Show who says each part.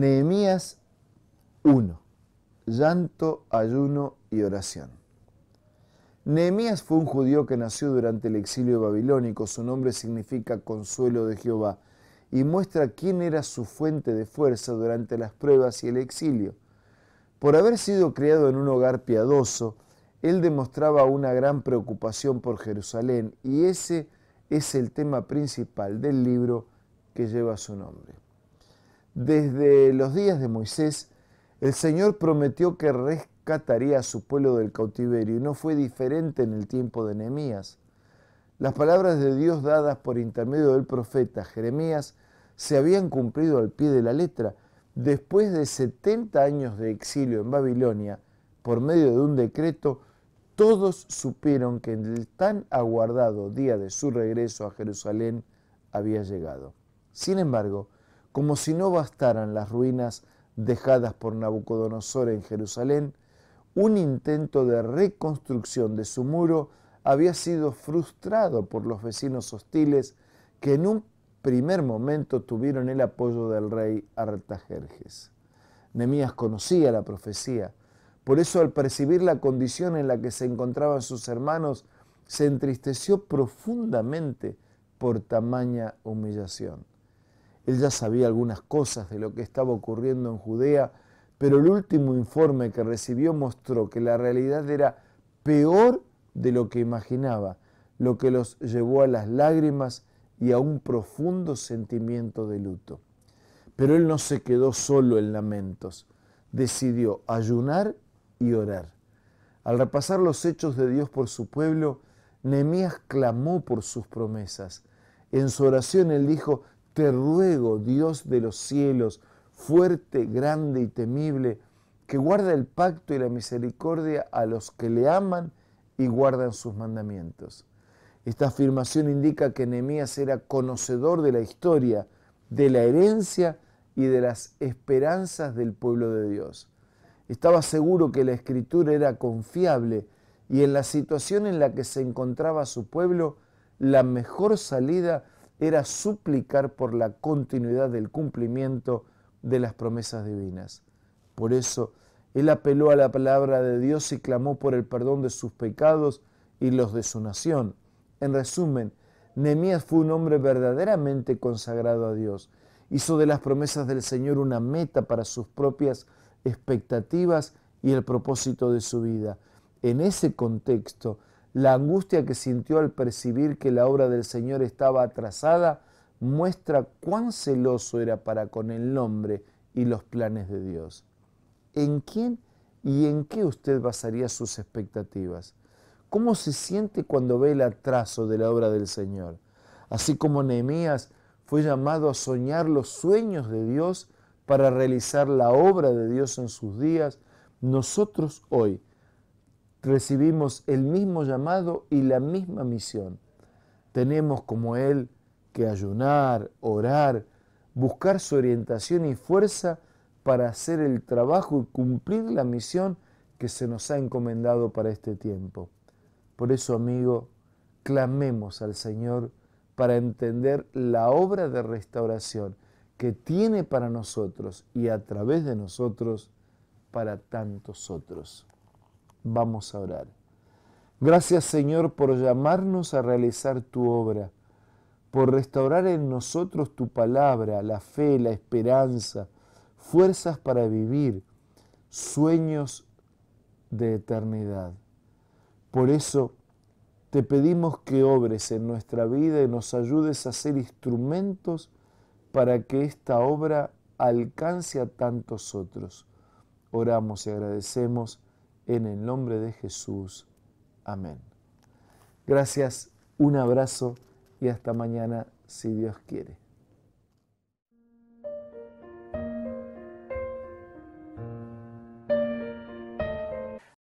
Speaker 1: Nehemías 1. Llanto, ayuno y oración. Nehemías fue un judío que nació durante el exilio babilónico. Su nombre significa consuelo de Jehová y muestra quién era su fuente de fuerza durante las pruebas y el exilio. Por haber sido criado en un hogar piadoso, él demostraba una gran preocupación por Jerusalén y ese es el tema principal del libro que lleva su nombre. Desde los días de Moisés, el Señor prometió que rescataría a su pueblo del cautiverio y no fue diferente en el tiempo de Nehemías. Las palabras de Dios dadas por intermedio del profeta Jeremías se habían cumplido al pie de la letra. Después de 70 años de exilio en Babilonia, por medio de un decreto, todos supieron que el tan aguardado día de su regreso a Jerusalén había llegado. Sin embargo, como si no bastaran las ruinas dejadas por Nabucodonosor en Jerusalén, un intento de reconstrucción de su muro había sido frustrado por los vecinos hostiles que en un primer momento tuvieron el apoyo del rey Artajerjes. Nemías conocía la profecía, por eso al percibir la condición en la que se encontraban sus hermanos, se entristeció profundamente por tamaña humillación. Él ya sabía algunas cosas de lo que estaba ocurriendo en Judea, pero el último informe que recibió mostró que la realidad era peor de lo que imaginaba, lo que los llevó a las lágrimas y a un profundo sentimiento de luto. Pero él no se quedó solo en lamentos, decidió ayunar y orar. Al repasar los hechos de Dios por su pueblo, Nehemías clamó por sus promesas. En su oración él dijo, te ruego, Dios de los cielos, fuerte, grande y temible, que guarda el pacto y la misericordia a los que le aman y guardan sus mandamientos. Esta afirmación indica que Nehemías era conocedor de la historia, de la herencia y de las esperanzas del pueblo de Dios. Estaba seguro que la escritura era confiable y en la situación en la que se encontraba su pueblo, la mejor salida era suplicar por la continuidad del cumplimiento de las promesas divinas. Por eso, él apeló a la palabra de Dios y clamó por el perdón de sus pecados y los de su nación. En resumen, Nehemías fue un hombre verdaderamente consagrado a Dios. Hizo de las promesas del Señor una meta para sus propias expectativas y el propósito de su vida. En ese contexto, la angustia que sintió al percibir que la obra del Señor estaba atrasada muestra cuán celoso era para con el nombre y los planes de Dios. ¿En quién y en qué usted basaría sus expectativas? ¿Cómo se siente cuando ve el atraso de la obra del Señor? Así como Nehemías fue llamado a soñar los sueños de Dios para realizar la obra de Dios en sus días, nosotros hoy recibimos el mismo llamado y la misma misión. Tenemos como Él que ayunar, orar, buscar su orientación y fuerza para hacer el trabajo y cumplir la misión que se nos ha encomendado para este tiempo. Por eso, amigo, clamemos al Señor para entender la obra de restauración que tiene para nosotros y a través de nosotros para tantos otros. Vamos a orar. Gracias Señor por llamarnos a realizar tu obra, por restaurar en nosotros tu palabra, la fe, la esperanza, fuerzas para vivir, sueños de eternidad. Por eso te pedimos que obres en nuestra vida y nos ayudes a ser instrumentos para que esta obra alcance a tantos otros. Oramos y agradecemos en el nombre de Jesús. Amén. Gracias, un abrazo y hasta mañana si Dios quiere.